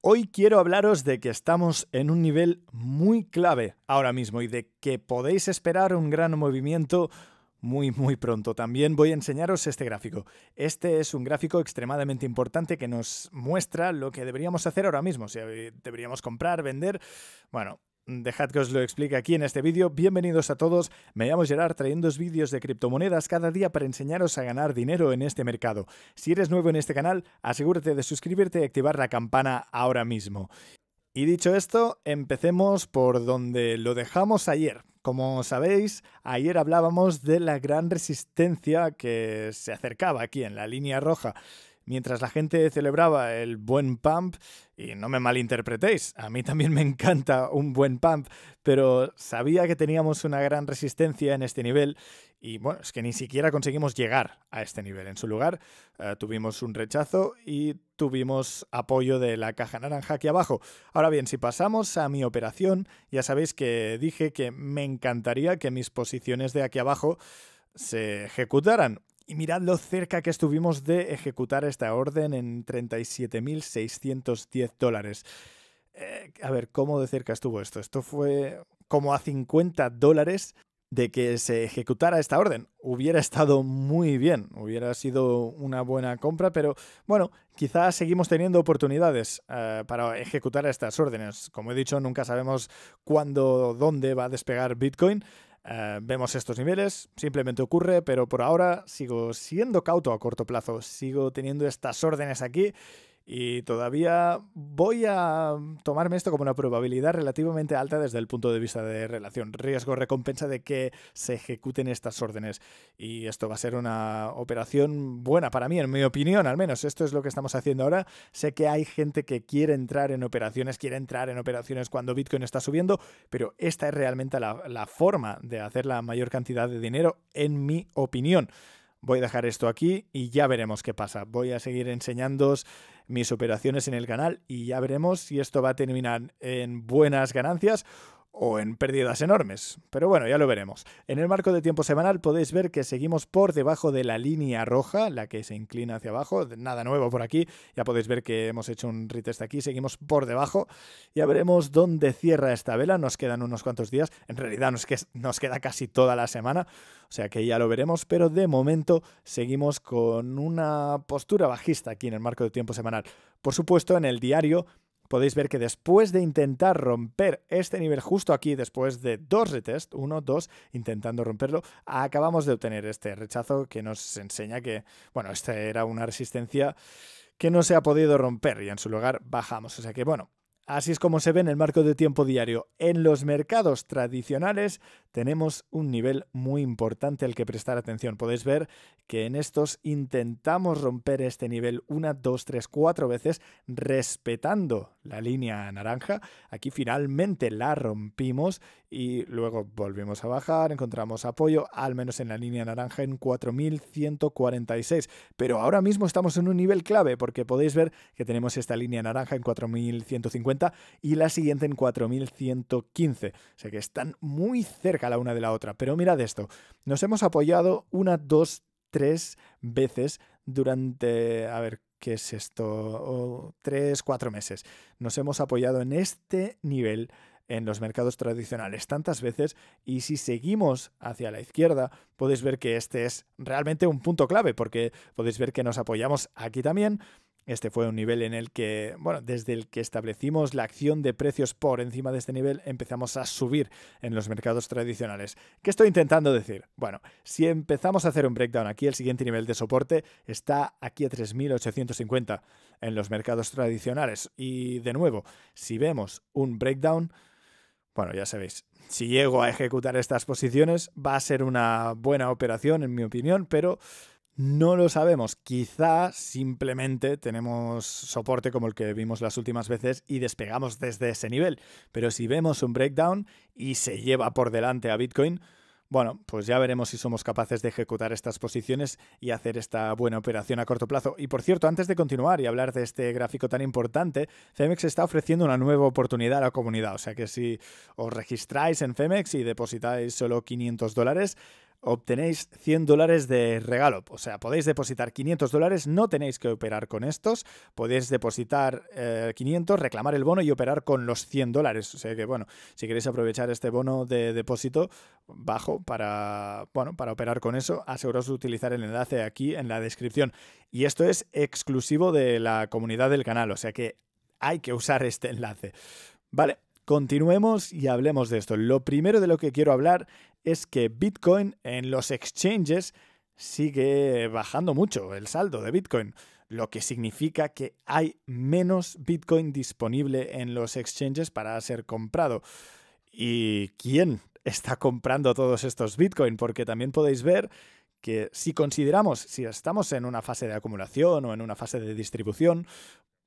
Hoy quiero hablaros de que estamos en un nivel muy clave ahora mismo y de que podéis esperar un gran movimiento muy muy pronto. También voy a enseñaros este gráfico. Este es un gráfico extremadamente importante que nos muestra lo que deberíamos hacer ahora mismo. Si eh, deberíamos comprar, vender, bueno, Dejad que os lo explique aquí en este vídeo. Bienvenidos a todos. Me llamo Gerard trayendo vídeos de criptomonedas cada día para enseñaros a ganar dinero en este mercado. Si eres nuevo en este canal, asegúrate de suscribirte y activar la campana ahora mismo. Y dicho esto, empecemos por donde lo dejamos ayer. Como sabéis, ayer hablábamos de la gran resistencia que se acercaba aquí en la línea roja mientras la gente celebraba el buen pump, y no me malinterpretéis, a mí también me encanta un buen pump, pero sabía que teníamos una gran resistencia en este nivel y bueno, es que ni siquiera conseguimos llegar a este nivel. En su lugar, eh, tuvimos un rechazo y tuvimos apoyo de la caja naranja aquí abajo. Ahora bien, si pasamos a mi operación, ya sabéis que dije que me encantaría que mis posiciones de aquí abajo se ejecutaran. Y mirad lo cerca que estuvimos de ejecutar esta orden en 37.610 dólares. Eh, a ver, ¿cómo de cerca estuvo esto? Esto fue como a 50 dólares de que se ejecutara esta orden. Hubiera estado muy bien, hubiera sido una buena compra, pero bueno, quizás seguimos teniendo oportunidades eh, para ejecutar estas órdenes. Como he dicho, nunca sabemos cuándo, o dónde va a despegar Bitcoin eh, vemos estos niveles, simplemente ocurre, pero por ahora sigo siendo cauto a corto plazo, sigo teniendo estas órdenes aquí y todavía voy a tomarme esto como una probabilidad relativamente alta desde el punto de vista de relación riesgo-recompensa de que se ejecuten estas órdenes. Y esto va a ser una operación buena para mí, en mi opinión al menos. Esto es lo que estamos haciendo ahora. Sé que hay gente que quiere entrar en operaciones, quiere entrar en operaciones cuando Bitcoin está subiendo, pero esta es realmente la, forma de hacer la mayor cantidad de dinero, en mi opinión. Voy a dejar esto aquí y ya veremos qué pasa. Voy a seguir enseñándoos mis operaciones en el canal y ya veremos si esto va a terminar en buenas ganancias o en pérdidas enormes. Pero bueno, ya lo veremos. En el marco de tiempo semanal podéis ver que seguimos por debajo de la línea roja, la que se inclina hacia abajo. Nada nuevo por aquí. Ya podéis ver que hemos hecho un retest aquí. Seguimos por debajo. Ya veremos dónde cierra esta vela. Nos quedan unos cuantos días. En realidad nos, nos queda casi toda la semana. O sea que ya lo veremos. Pero de momento seguimos con una postura bajista aquí en el marco de tiempo semanal. Por supuesto, en el diario podéis ver que después de intentar romper este nivel justo aquí, después de dos retest, uno, dos, intentando romperlo, acabamos de obtener este rechazo que nos enseña que, bueno, esta era una resistencia que no se ha podido romper y en su lugar bajamos. O sea que, bueno, Así es como se ve en el marco de tiempo diario. En los mercados tradicionales tenemos un nivel muy importante al que prestar atención. Podéis ver que en estos intentamos romper este nivel una, dos, tres, cuatro veces respetando la línea naranja. Aquí finalmente la rompimos y luego volvimos a bajar, encontramos apoyo, al menos en la línea naranja en 4146. Pero ahora mismo estamos en un nivel clave porque podéis ver que tenemos esta línea naranja en 4150 y la siguiente en 4115. O sea que están muy cerca la una de la otra. Pero mirad esto, nos hemos apoyado una, dos, tres veces durante, a ver, ¿qué es esto? Oh, tres, cuatro meses. Nos hemos apoyado en este nivel en los mercados tradicionales tantas veces y si seguimos hacia la izquierda podéis ver que este es realmente un punto clave porque podéis ver que nos apoyamos aquí también. Este fue un nivel en el que, bueno, desde el que establecimos la acción de precios por encima de este nivel, empezamos a subir en los mercados tradicionales. ¿Qué estoy intentando decir? Bueno, si empezamos a hacer un breakdown aquí, el siguiente nivel de soporte está aquí a 3.850 en los mercados tradicionales. Y de nuevo, si vemos un breakdown, bueno, ya sabéis, si llego a ejecutar estas posiciones va a ser una buena operación, en mi opinión, pero no lo sabemos. Quizá simplemente tenemos soporte como el que vimos las últimas veces y despegamos desde ese nivel. Pero si vemos un breakdown y se lleva por delante a Bitcoin, bueno, pues ya veremos si somos capaces de ejecutar estas posiciones y hacer esta buena operación a corto plazo. Y por cierto, antes de continuar y hablar de este gráfico tan importante, Femex está ofreciendo una nueva oportunidad a la comunidad. O sea que si os registráis en Femex y depositáis solo 500 dólares, obtenéis 100 dólares de regalo. O sea, podéis depositar 500 dólares, no tenéis que operar con estos, podéis depositar 500, eh, reclamar el bono y operar con los 100 dólares. O sea que, bueno, si queréis aprovechar este bono de depósito bajo para, bueno, para operar con eso, aseguraos de utilizar el enlace aquí en la descripción. Y esto es exclusivo de la comunidad del canal, o sea que hay que usar este enlace. Vale, Continuemos y hablemos de esto. Lo primero de lo que quiero hablar es que Bitcoin en los exchanges sigue bajando mucho el saldo de Bitcoin, lo que significa que hay menos Bitcoin disponible en los exchanges para ser comprado. ¿Y quién está comprando todos estos Bitcoin? Porque también podéis ver que si consideramos si estamos en una fase de acumulación o en una fase de distribución,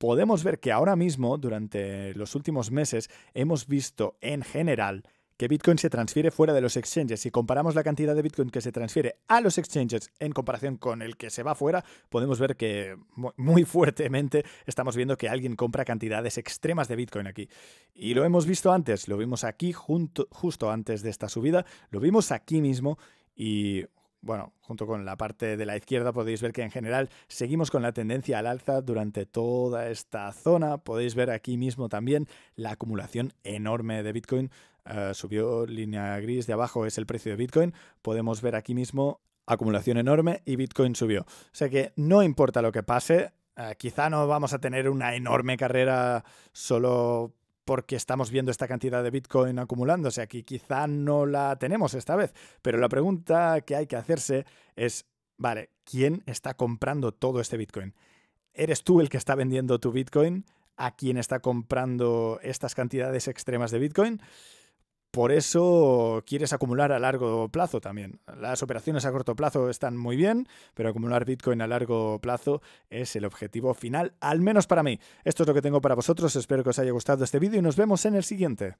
podemos ver que ahora mismo, durante los últimos meses, hemos visto en general que Bitcoin se transfiere fuera de los exchanges. Si comparamos la cantidad de Bitcoin que se transfiere a los exchanges en comparación con el que se va fuera, podemos ver que muy fuertemente estamos viendo que alguien compra cantidades extremas de Bitcoin aquí. Y lo hemos visto antes, lo vimos aquí justo antes de esta subida, lo vimos aquí mismo y bueno, junto con la parte de la izquierda podéis ver que en general seguimos con la tendencia al alza durante toda esta zona. Podéis ver aquí mismo también la acumulación enorme de Bitcoin. Eh, subió línea gris de abajo es el precio de Bitcoin. Podemos ver aquí mismo acumulación enorme y Bitcoin subió. O sea que no importa lo que pase, eh, quizá no vamos a tener una enorme carrera solo porque estamos viendo esta cantidad de Bitcoin acumulándose aquí. Quizá no la tenemos esta vez, pero la pregunta que hay que hacerse es, vale, ¿quién está comprando todo este Bitcoin? ¿Eres tú el que está vendiendo tu Bitcoin a quién está comprando estas cantidades extremas de Bitcoin? Por eso quieres acumular a largo plazo también. Las operaciones a corto plazo están muy bien, pero acumular Bitcoin a largo plazo es el objetivo final, al menos para mí. Esto es lo que tengo para vosotros, espero que os haya gustado este vídeo y nos vemos en el siguiente.